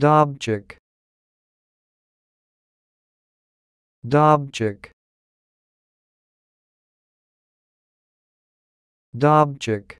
Dobczyk Dobczyk Dobczyk